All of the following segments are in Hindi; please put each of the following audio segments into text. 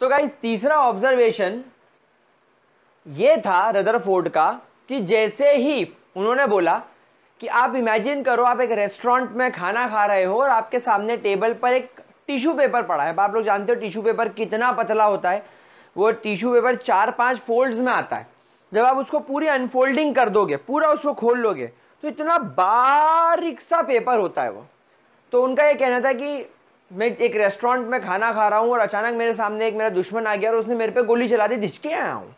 तो गाइज तीसरा ऑब्जर्वेशन ये था रदरफोर्ड का कि जैसे ही उन्होंने बोला कि आप इमेजिन करो आप एक रेस्टोरेंट में खाना खा रहे हो और आपके सामने टेबल पर एक टिश्यू पेपर पड़ा है आप लोग जानते हो टिश्यू पेपर कितना पतला होता है वो टिश्यू पेपर चार पांच फोल्ड्स में आता है जब आप उसको पूरी अनफोल्डिंग कर दोगे पूरा उसको खोल लोगे तो इतना बारिक सा पेपर होता है वो तो उनका ये कहना था कि मैं एक रेस्टोरेंट में खाना खा रहा हूँ और अचानक मेरे सामने एक मेरा दुश्मन आ गया और उसने मेरे पे गोली चला दी धिचके आया हूँ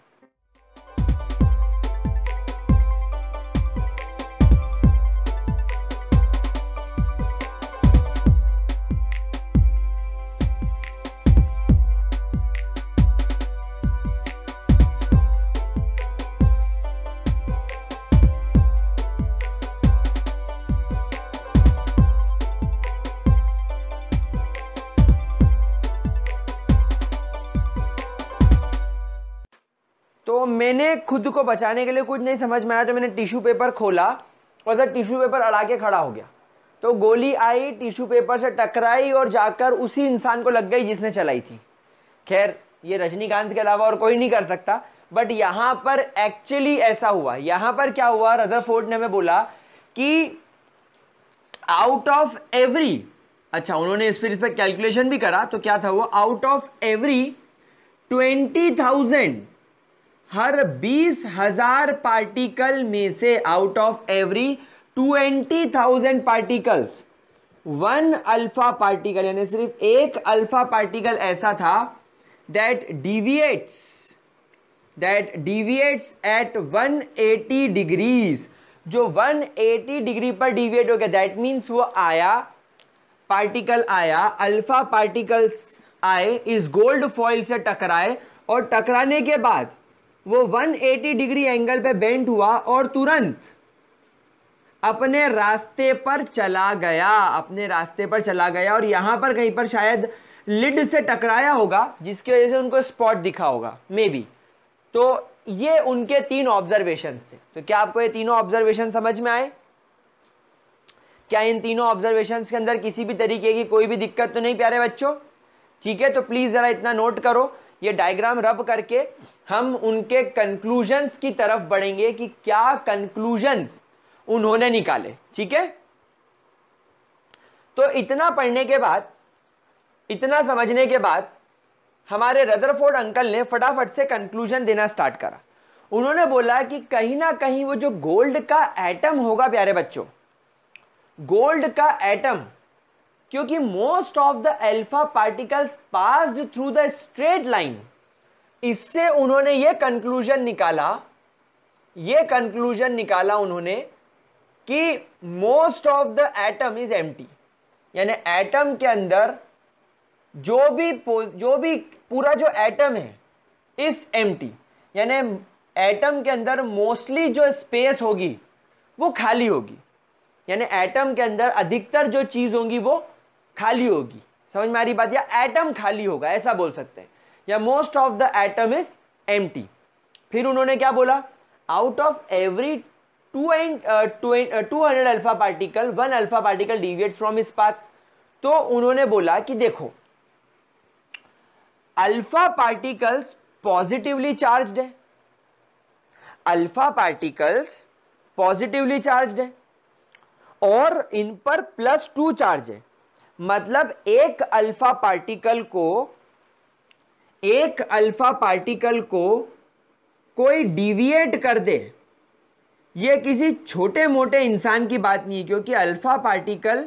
खुद को बचाने के लिए कुछ नहीं समझ में आया तो मैंने टिश्यू पेपर खोला और सर टिश्यू पेपर अड़ा के खड़ा हो गया तो गोली आई टिश्यू पेपर से टकराई और जाकर उसी इंसान को लग गई जिसने चलाई थी खैर ये रजनीकांत के अलावा और कोई नहीं कर सकता बट यहाँ पर एक्चुअली ऐसा हुआ यहाँ पर क्या हुआ रदरफोर्ड ने हमें बोला कि आउट ऑफ एवरी अच्छा उन्होंने इस फिर इस पर कैलकुलेशन भी करा तो क्या था वो out of every twenty thousand हर बीस हजार पार्टिकल में से out of every twenty thousand particles one alpha particle यानी सिर्फ एक अल्फा पार्टिकल ऐसा था that deviates that deviates at 180 degrees जो 180 डिग्री पर डिविएट हो गया दैट मीन्स वो आया पार्टिकल आया अल्फा पार्टिकल्स आए इस गोल्ड फॉइल से टकराए और टकराने के बाद वो 180 डिग्री एंगल पे बेंट हुआ और तुरंत अपने रास्ते पर चला गया अपने रास्ते पर चला गया और यहां पर कहीं पर शायद लिड से टकराया होगा जिसकी वजह से उनको स्पॉट दिखा होगा मे बी तो ये उनके तीन ऑब्जर्वेशन थे तो क्या आपको ये तीनों ऑब्जर्वेशन समझ में आए क्या इन तीनों ऑब्जर्वेशन के अंदर किसी भी तरीके की कोई भी दिक्कत तो नहीं प्यारे बच्चों ठीक है तो प्लीज़ ज़रा इतना नोट करो ये डायग्राम रब करके हम उनके कंक्लूजन्स की तरफ बढ़ेंगे कि क्या कंक्लूजन्स उन्होंने निकाले ठीक है तो इतना पढ़ने के बाद इतना समझने के बाद हमारे रदरफोर्ड अंकल ने फटाफट से कंक्लूजन देना स्टार्ट करा उन्होंने बोला कि कहीं ना कहीं वो जो गोल्ड का एटम होगा प्यारे बच्चों गोल्ड का एटम क्योंकि most of the alpha particles passed through the straight line इससे उन्होंने ये कंक्लूजन निकाला ये कंक्लूजन निकाला उन्होंने कि most of the atom is empty यानी एटम के अंदर जो भी जो भी पूरा जो एटम है इस एम्प्टी यानी एटम के अंदर मोस्टली जो स्पेस होगी वो खाली होगी यानी एटम के अंदर अधिकतर जो चीज़ होंगी वो खाली होगी समझ में आ रही बात या एटम खाली होगा ऐसा बोल सकते हैं या most of the atom is एम फिर उन्होंने क्या बोला out of every two and two hundred alpha particle one alpha particle deviate from इस पाथ तो उन्होंने बोला कि देखो अल्फा पार्टिकल्स पॉजिटिवली चार्ज है अल्फा पार्टिकल्स पॉजिटिवली चार्ज है और इन पर प्लस टू चार्ज है मतलब एक अल्फा पार्टिकल को एक अल्फा पार्टिकल को कोई डिविएट कर दे ये किसी छोटे मोटे इंसान की बात नहीं है क्योंकि अल्फा पार्टिकल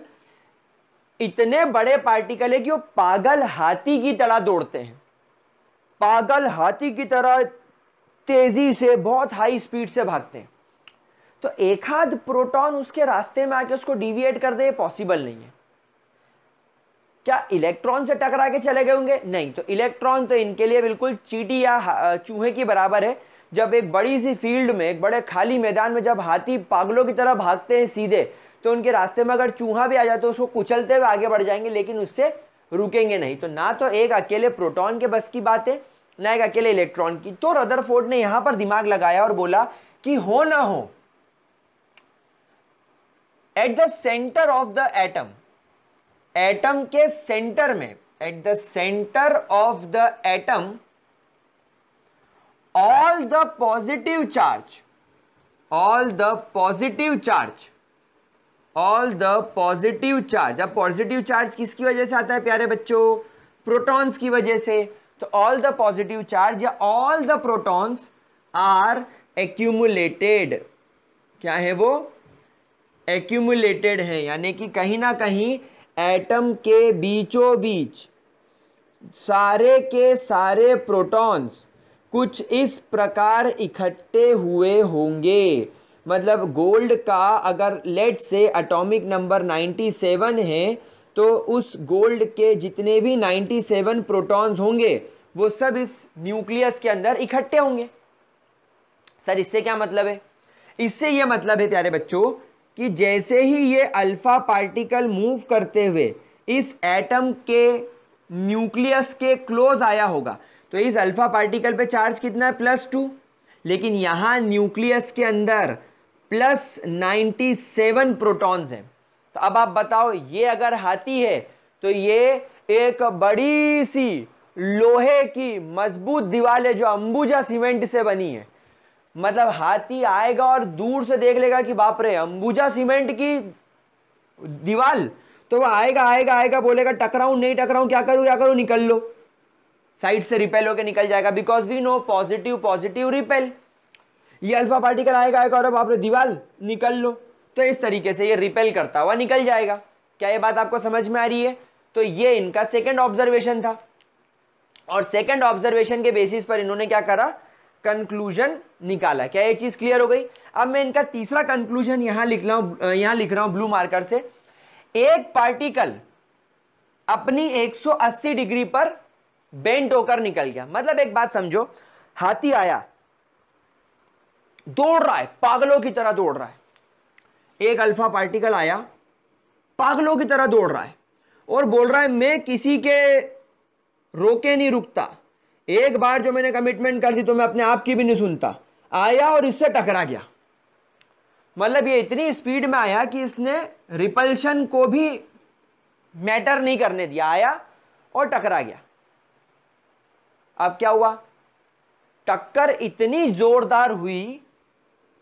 इतने बड़े पार्टिकल है कि वो पागल हाथी की तरह दौड़ते हैं पागल हाथी की तरह तेज़ी से बहुत हाई स्पीड से भागते हैं तो एक आध प्रोटॉन उसके रास्ते में आके उसको डिविएट कर दे पॉसिबल नहीं है क्या इलेक्ट्रॉन से टकरा के चले गए होंगे नहीं तो इलेक्ट्रॉन तो इनके लिए बिल्कुल चीटी या चूहे की बराबर है जब एक बड़ी सी फील्ड में एक बड़े खाली मैदान में जब हाथी पागलों की तरह भागते हैं सीधे तो उनके रास्ते में अगर चूहा भी आ जाए तो उसको कुचलते हुए आगे बढ़ जाएंगे लेकिन उससे रुकेंगे नहीं तो ना तो एक अकेले प्रोटॉन के बस की बात है ना एक अकेले इलेक्ट्रॉन की तो रदरफोर्ड ने यहां पर दिमाग लगाया और बोला कि हो ना हो at the centre of the atom atom के सेंटर में at the centre of the atom all the positive charge all the positive charge all the positive charge अब पॉजिटिव चार्ज किसकी वजह से आता है प्यारे बच्चों प्रोटॉन्स की वजह से तो ऑल द पॉजिटिव चार्ज या all the protons are accumulated क्या है वो एक्यूमुलेटेड है यानी कि कहीं ना कहीं एटम के बीचों बीच सारे के सारे प्रोटॉन्स कुछ इस प्रकार इकट्ठे हुए होंगे मतलब गोल्ड का अगर लेट से एटॉमिक नंबर 97 है तो उस गोल्ड के जितने भी 97 प्रोटॉन्स होंगे वो सब इस न्यूक्लियस के अंदर इकट्ठे होंगे सर इससे क्या मतलब है इससे ये मतलब है प्यारे बच्चों कि जैसे ही ये अल्फ़ा पार्टिकल मूव करते हुए इस एटम के न्यूक्लियस के क्लोज आया होगा तो इस अल्फ़ा पार्टिकल पे चार्ज कितना है प्लस टू लेकिन यहाँ न्यूक्लियस के अंदर प्लस नाइन्टी सेवन प्रोटॉन्स हैं तो अब आप बताओ ये अगर हाथी है तो ये एक बड़ी सी लोहे की मजबूत दीवार है जो अंबुजा सीमेंट से बनी है मतलब हाथी आएगा और दूर से देख लेगा कि बाप रे अंबुजा सीमेंट की दीवाल तो वो आएगा आएगा आएगा बोलेगा टकराऊ नहीं टकराऊं क्या करूं क्या करूं निकल लो साइड से रिपेल होकर निकल जाएगा because we know positive positive repel ये अल्फा पार्टिकल आएगा आएगा और बाप रे दीवाल निकल लो तो इस तरीके से ये रिपेल करता हुआ निकल जाएगा क्या ये बात आपको समझ में आ रही है तो ये इनका सेकेंड ऑब्जर्वेशन था और सेकेंड ऑब्जर्वेशन के बेसिस पर इन्होंने क्या करा कंक्लूजन निकाला क्या ये चीज़ क्लियर हो गई अब मैं इनका तीसरा कंक्लूजन यहां लिख रहा हूं यहां लिख रहा हूं ब्लू मार्कर से एक पार्टिकल अपनी 180 डिग्री पर बेंट होकर निकल गया मतलब एक बात समझो हाथी आया दौड़ रहा है पागलों की तरह दौड़ रहा है एक अल्फा पार्टिकल आया पागलों की तरह दौड़ रहा है और बोल रहा है मैं किसी के रोके नहीं रुकता एक बार जो मैंने कमिटमेंट कर दी तो मैं अपने आप की भी नहीं सुनता आया और इससे टकरा गया मतलब ये इतनी स्पीड में आया कि इसने रिपल्शन को भी मैटर नहीं करने दिया आया और टकरा गया अब क्या हुआ टक्कर इतनी जोरदार हुई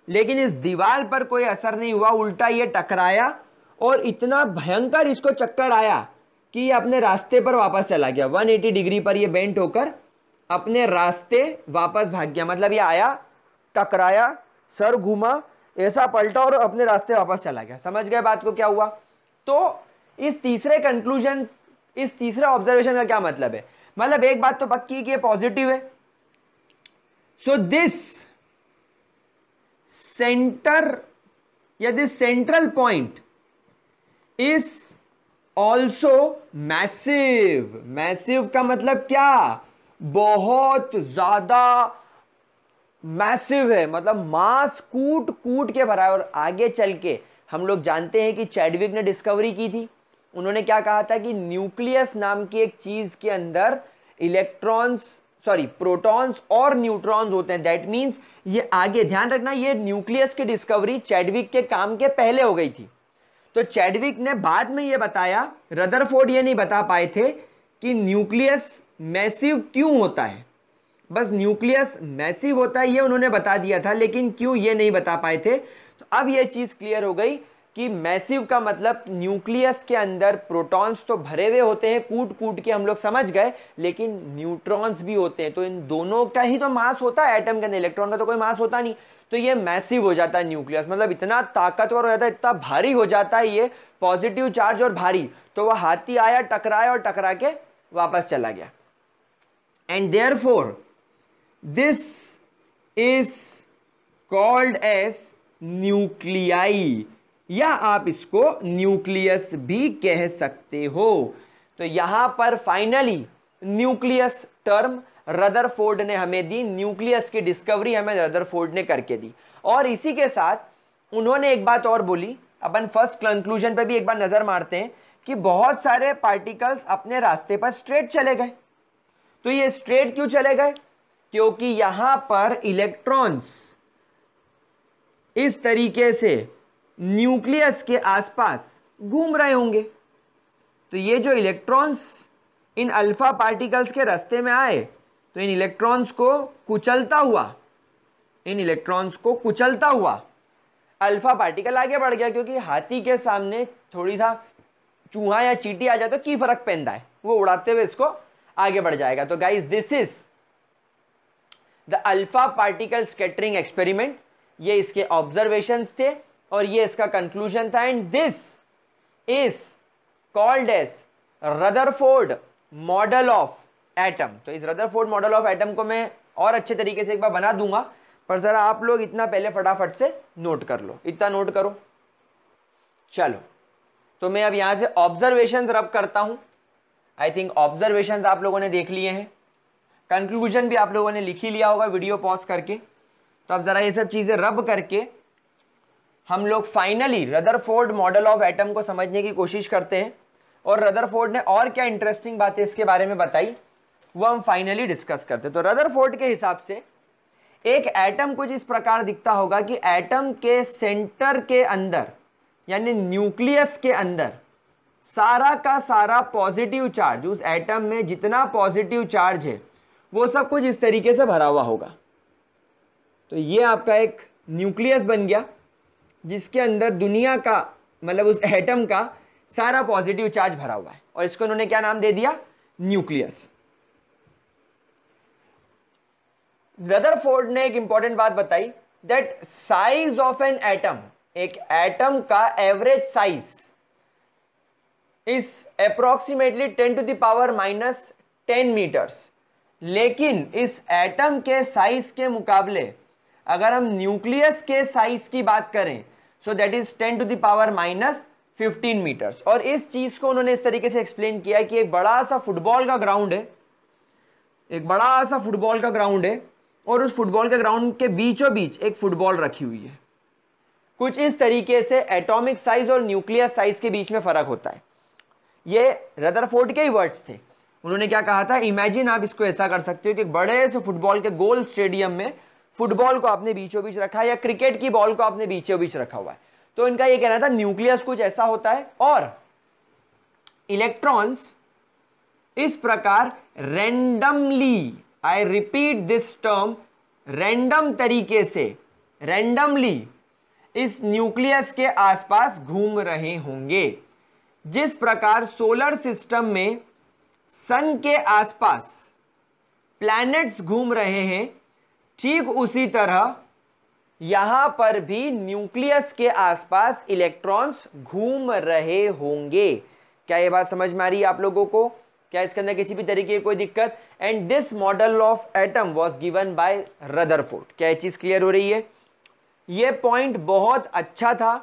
लेकिन इस दीवार पर कोई असर नहीं हुआ उल्टा ये टकराया और इतना भयंकर इसको चक्कर आया कि ये अपने रास्ते पर वापस चला गया 180 डिग्री पर ये बेंट होकर अपने रास्ते वापस भाग गया मतलब ये आया टकराया सर घूमा ऐसा पलटा और अपने रास्ते वापस चला गया समझ गए बात को क्या हुआ तो इस तीसरे कंक्लूजन इस तीसरे ऑब्जर्वेशन का क्या मतलब है मतलब एक बात तो पक्की कि ये पॉजिटिव है सो दिस सेंटर या this central point is also massive massive का मतलब क्या बहुत ज़्यादा मैसिव है मतलब मास कूट कूट के भरा है और आगे चल के हम लोग जानते हैं कि चैडविक ने डिस्कवरी की थी उन्होंने क्या कहा था कि न्यूक्लियस नाम की एक चीज़ के अंदर इलेक्ट्रॉन्स सॉरी प्रोटॉन्स और न्यूट्रॉन्स होते हैं दैट मीन्स ये आगे ध्यान रखना ये न्यूक्लियस की डिस्कवरी चैडविक के काम के पहले हो गई थी तो चैडविक ने बाद में ये बताया रदरफोर्ड ये नहीं बता पाए थे कि न्यूक्लियस मैसिव क्यों होता है बस न्यूक्लियस मैसिव होता है ये उन्होंने बता दिया था लेकिन क्यों ये नहीं बता पाए थे तो अब ये चीज़ क्लियर हो गई कि मैसिव का मतलब न्यूक्लियस के अंदर प्रोटॉन्स तो भरे हुए होते हैं कूट कूट के हम लोग समझ गए लेकिन न्यूट्रॉन्स भी होते हैं तो इन दोनों का ही तो मास होता है एटम के अंदर इलेक्ट्रॉन का तो कोई मास होता नहीं तो ये मैसिव हो जाता है न्यूक्लियस मतलब इतना ताकतवर हो जाता है इतना भारी हो जाता है ये पॉजिटिव चार्ज और भारी तो वह हाथी आया टकराया और टकरा के वापस चला गया and therefore this is called as nuclei या आप इसको न्यूक्लियस भी कह सकते हो तो यहाँ पर फाइनली न्यूक्लियस टर्म रदरफोर्ड ने हमें दी न्यूक्लियस की डिस्कवरी हमें रदरफोर्ड ने करके दी और इसी के साथ उन्होंने एक बात और बोली अपन फर्स्ट कंक्लूजन पर भी एक बार नज़र मारते हैं कि बहुत सारे पार्टिकल्स अपने रास्ते पर स्ट्रेट चले गए तो ये स्ट्रेट क्यों चले गए क्योंकि यहां पर इलेक्ट्रॉन्स इस तरीके से न्यूक्लियस के आसपास घूम रहे होंगे तो ये जो इलेक्ट्रॉन्स इन अल्फा पार्टिकल्स के रास्ते में आए तो इन इलेक्ट्रॉन्स को कुचलता हुआ इन इलेक्ट्रॉन्स को कुचलता हुआ अल्फा पार्टिकल आगे बढ़ गया क्योंकि हाथी के सामने थोड़ी सा चूहा या चीटी आ जाए तो की फर्क पहनता है वो उड़ाते हुए इसको आगे बढ़ जाएगा तो guys this is the alpha particle scattering experiment ये इसके ऑब्जर्वेशन थे और ये इसका कंक्लूजन था and this is called as Rutherford model of atom तो इस रदरफोर्ड मॉडल ऑफ एटम को मैं और अच्छे तरीके से एक बार बना दूंगा पर ज़रा आप लोग इतना पहले फटाफट से नोट कर लो इतना नोट करो चलो तो मैं अब यहां से ऑब्जर्वेशन रब करता हूं आई थिंक ऑब्जर्वेशन आप लोगों ने देख लिए हैं कंक्लूजन भी आप लोगों ने लिख ही लिया होगा वीडियो पॉज करके तो अब ज़रा ये सब चीज़ें रब करके हम लोग finally Rutherford model of atom को समझने की कोशिश करते हैं और रदरफोर्ड ने और क्या इंटरेस्टिंग बातें इसके बारे में बताई वो हम फाइनली डिस्कस करते हैं तो रदरफोर्ड के हिसाब से एक एटम कुछ इस प्रकार दिखता होगा कि एटम के सेंटर के अंदर यानी न्यूक्लियस के अंदर सारा का सारा पॉजिटिव चार्ज उस एटम में जितना पॉजिटिव चार्ज है वो सब कुछ इस तरीके से भरा हुआ होगा तो ये आपका एक न्यूक्लियस बन गया जिसके अंदर दुनिया का मतलब उस एटम का सारा पॉजिटिव चार्ज भरा हुआ है और इसको उन्होंने क्या नाम दे दिया न्यूक्लियस रदरफोर्ड ने एक इंपॉर्टेंट बात बताई that size of an atom एक एटम का average size is approximately ten to the power minus ten metres लेकिन इस एटम के साइज के मुकाबले अगर हम न्यूक्लियस के साइज की बात करें so that is ten to the power minus fifteen metres और इस चीज को उन्होंने इस तरीके से एक्सप्लेन किया कि एक बड़ा सा फुटबॉल का ग्राउंड है एक बड़ा सा फुटबॉल का ग्राउंड है और उस फुटबॉल के ग्राउंड के बीचों बीच एक फुटबॉल रखी हुई है कुछ इस तरीके से एटॉमिक साइज और न्यूक्लियर साइज के बीच में फर्क होता है ये रदरफोर्ड के ही वर्ड्स थे उन्होंने क्या कहा था इमेजिन आप इसको ऐसा कर सकते हो कि बड़े से फुटबॉल के गोल स्टेडियम में फुटबॉल को आपने बीचों बीच रखा है या क्रिकेट की बॉल को आपने बीचों बीच रखा हुआ है तो इनका ये कहना था न्यूक्लियस कुछ ऐसा होता है और इलेक्ट्रॉन्स इस प्रकार randomly I repeat this term random तरीके से रेंडमली इस न्यूक्लियस के आसपास घूम रहे होंगे जिस प्रकार सोलर सिस्टम में सन के आसपास प्लैनेट्स घूम रहे हैं ठीक उसी तरह यहाँ पर भी न्यूक्लियस के आसपास इलेक्ट्रॉन्स घूम रहे होंगे क्या ये बात समझ में आ रही है आप लोगों को क्या इसके अंदर किसी भी तरीके की कोई दिक्कत and this model of atom was given by Rutherford क्या ये चीज़ क्लियर हो रही है ये पॉइंट बहुत अच्छा था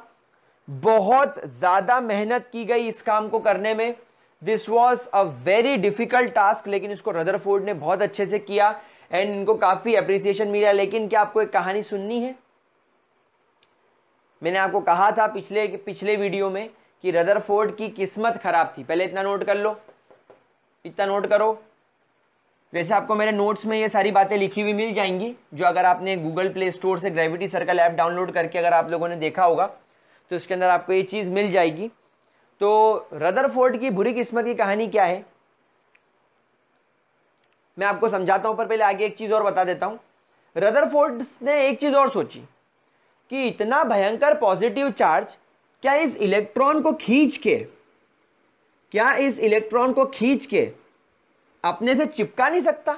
बहुत ज़्यादा मेहनत की गई इस काम को करने में this was a very difficult task लेकिन इसको रदरफोर्ड ने बहुत अच्छे से किया एंड इनको काफ़ी अप्रिसिएशन मिला लेकिन क्या आपको एक कहानी सुननी है मैंने आपको कहा था पिछले पिछले वीडियो में कि रदरफोर्ड की किस्मत ख़राब थी पहले इतना नोट कर लो इतना नोट करो वैसे आपको मेरे नोट्स में ये सारी बातें लिखी हुई मिल जाएंगी जो अगर आपने गूगल प्ले स्टोर से ग्रेविटी सर्कल ऐप डाउनलोड करके अगर आप लोगों ने देखा होगा तो इसके अंदर आपको ये चीज़ मिल जाएगी तो रदर की बुरी किस्मत की कहानी क्या है मैं आपको समझाता हूँ पर पहले आगे एक चीज़ और बता देता हूँ रदर ने एक चीज़ और सोची कि इतना भयंकर पॉजिटिव चार्ज क्या इस इलेक्ट्रॉन को खींच के क्या इस इलेक्ट्रॉन को खींच के अपने से चिपका नहीं सकता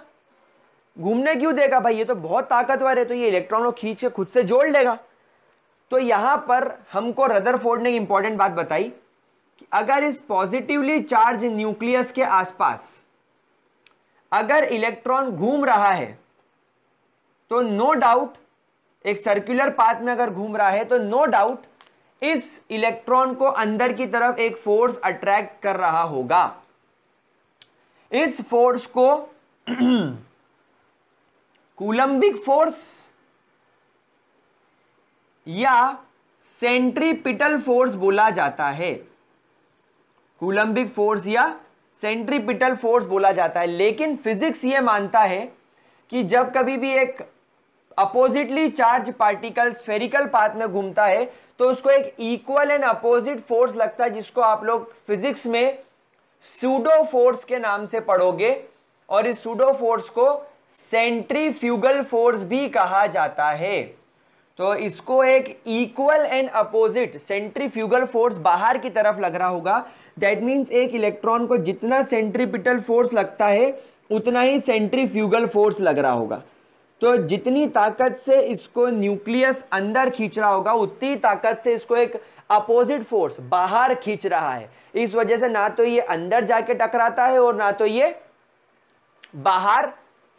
घूमने क्यों देगा भाई ये तो बहुत ताकतवर है तो ये इलेक्ट्रॉन को खींच के खुद से जोड़ लेगा तो यहां पर हमको रदरफोर्ड ने इंपॉर्टेंट बात बताई कि अगर इस पॉजिटिवली चार्ज न्यूक्लियस के आसपास अगर इलेक्ट्रॉन घूम रहा है तो नो no डाउट एक सर्कुलर पाथ में अगर घूम रहा है तो नो no डाउट इस इलेक्ट्रॉन को अंदर की तरफ एक फोर्स अट्रैक्ट कर रहा होगा इस फोर्स को कूलंबिक फोर्स या सेंट्रीपिटल फोर्स बोला जाता है कुलंबिक फोर्स या सेंट्रीपिटल फोर्स बोला जाता है लेकिन फिजिक्स ये मानता है कि जब कभी भी एक oppositely charge particle spherical path में घूमता है तो उसको एक इक्वल एंड अपोजिट फोर्स लगता है जिसको आप लोग फिजिक्स में सूडो फोर्स के नाम से पढ़ोगे और इस सूडो फोर्स को सेंट्रीफ्यूगल फोर्स भी कहा जाता है तो इसको एक equal and opposite centrifugal force बाहर की तरफ लग रहा होगा दैट मीन्स एक इलेक्ट्रॉन को जितना सेंट्रीपिटल फोर्स लगता है उतना ही सेंट्रीफ्यूगल फोर्स लग रहा होगा तो जितनी ताकत से इसको न्यूक्लियस अंदर खींच रहा होगा उतनी ताकत से इसको एक अपोजिट फोर्स बाहर खींच रहा है इस वजह से ना तो ये अंदर जाके टकराता है और ना तो ये बाहर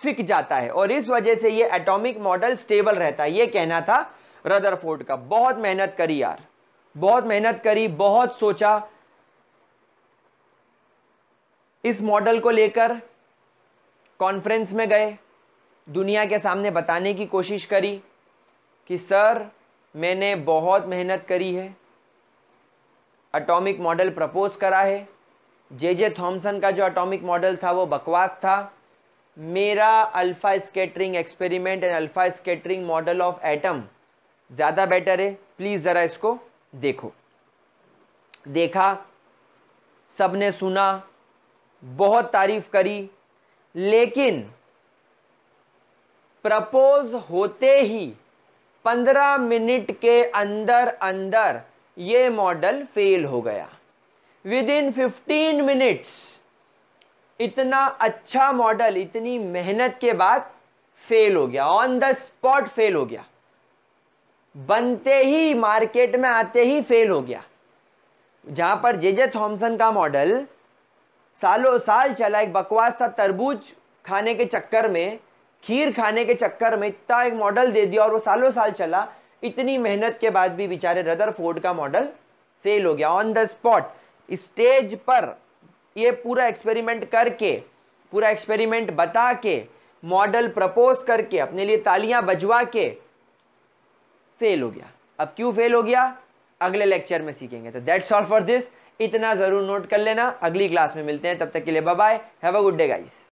फिक जाता है और इस वजह से ये एटॉमिक मॉडल स्टेबल रहता है ये कहना था रदरफोर्ड का बहुत मेहनत करी यार बहुत मेहनत करी बहुत सोचा इस मॉडल को लेकर कॉन्फ्रेंस में गए दुनिया के सामने बताने की कोशिश करी कि सर मैंने बहुत मेहनत करी है अटॉमिक मॉडल प्रपोज करा है जे जे थॉमसन का जो अटॉमिक मॉडल था वो बकवास था मेरा alpha scattering experiment and alpha scattering model of atom ज़्यादा बेटर है प्लीज़ ज़रा इसको देखो देखा सब ने सुना बहुत तारीफ करी लेकिन प्रपोज होते ही पंद्रह मिनट के अंदर अंदर ये मॉडल फेल हो गया विद इन फिफ्टीन मिनट्स इतना अच्छा मॉडल इतनी मेहनत के बाद फेल हो गया ऑन द स्पॉट फेल हो गया बनते ही मार्केट में आते ही फेल हो गया जहां पर जे जे थॉम्सन का मॉडल सालों साल चला एक बकवास सा तरबूज खाने के चक्कर में खीर खाने के चक्कर में इतना एक मॉडल दे दिया और वो सालों साल चला इतनी मेहनत के बाद भी बेचारे रदर फोर्ड का मॉडल फेल हो गया ऑन द स्पॉट स्टेज पर ये पूरा एक्सपेरिमेंट करके पूरा एक्सपेरिमेंट बता के मॉडल प्रपोज करके अपने लिए तालियां बजवा के फेल हो गया अब क्यों फेल हो गया अगले लेक्चर में सीखेंगे तो दैट्स ऑल फॉर दिस इतना ज़रूर नोट कर लेना अगली क्लास में मिलते हैं तब तक के लिए bye have a good day guys